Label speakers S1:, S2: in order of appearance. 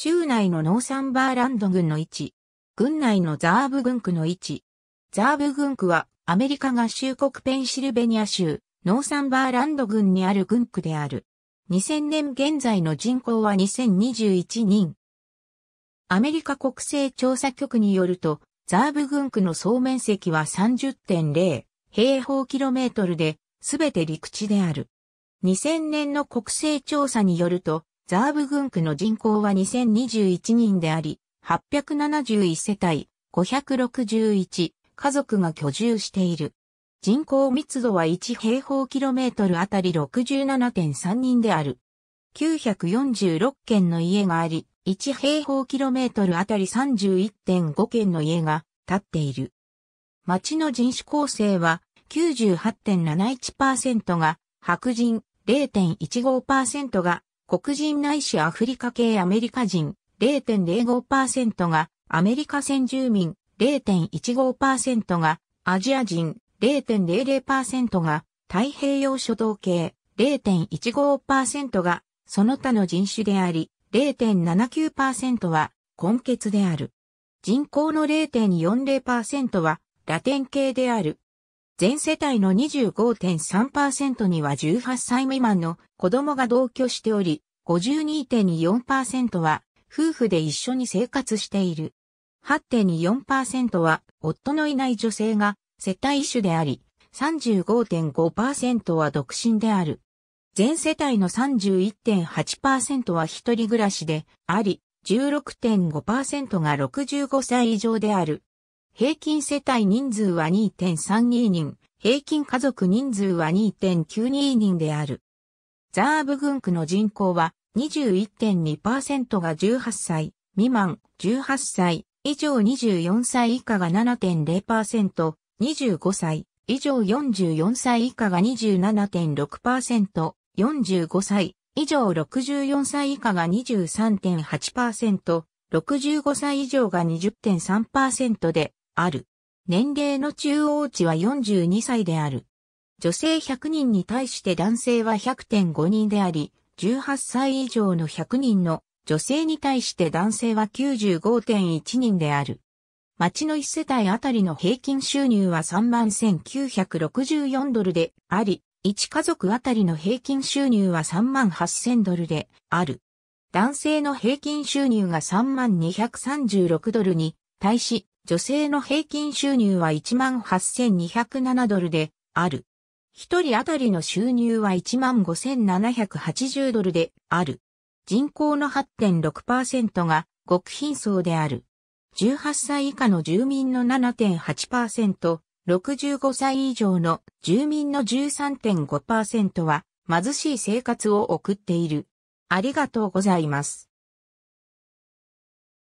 S1: 州内のノーサンバーランド郡の位置、郡内のザーブ郡区の位置。ザーブ郡区はアメリカ合衆国ペンシルベニア州、ノーサンバーランド郡にある郡区である。2000年現在の人口は2021人。アメリカ国勢調査局によると、ザーブ郡区の総面積は30.0平方キロメートルで、すべて陸地である。2000年の国勢調査によると、ザーブ群区の人口は2021人であり、871世帯、561家族が居住している。人口密度は1平方キロメートルあたり67.3人である。946件の家があり、1平方キロメートルあたり31.5件の家が建っている。町の人種構成は98.71%が白人、0.15%が黒人ないしアフリカ系アメリカ人0.05%がアメリカ先住民0.15%がアジア人0.00%が太平洋諸島系0.15%がその他の人種であり0.79%は根血である。人口の0.40%はラテン系である。全世帯の25.3%には18歳未満の子供が同居しており、52.24%は夫婦で一緒に生活している。8.24%は夫のいない女性が世帯主であり、35.5%は独身である。全世帯の31.8%は一人暮らしであり、16.5%が65歳以上である。平均世帯人数は2.32人、平均家族人数は2.92人である。ザーブ軍区の人口は21.2%が18歳未満、18歳以上24歳以下が7.0%、25歳以上44歳以下が27.6%、45歳以上64歳以下が23.8%、65歳以上が20.3%である。年齢の中央値は42歳である。女性100人に対して男性は100.5人であり、18歳以上の100人の女性に対して男性は95.1人である。町の1世帯あたりの平均収入は31,964ドルであり、1家族あたりの平均収入は38,000ドルである。男性の平均収入が3236ドルに対し、女性の平均収入は18,207ドルである。一人当たりの収入は15,780ドルである。人口の8.6%が極貧層である。18歳以下の住民の7.8%、65歳以上の住民の13.5%は貧しい生活を送っている。ありがとうございます。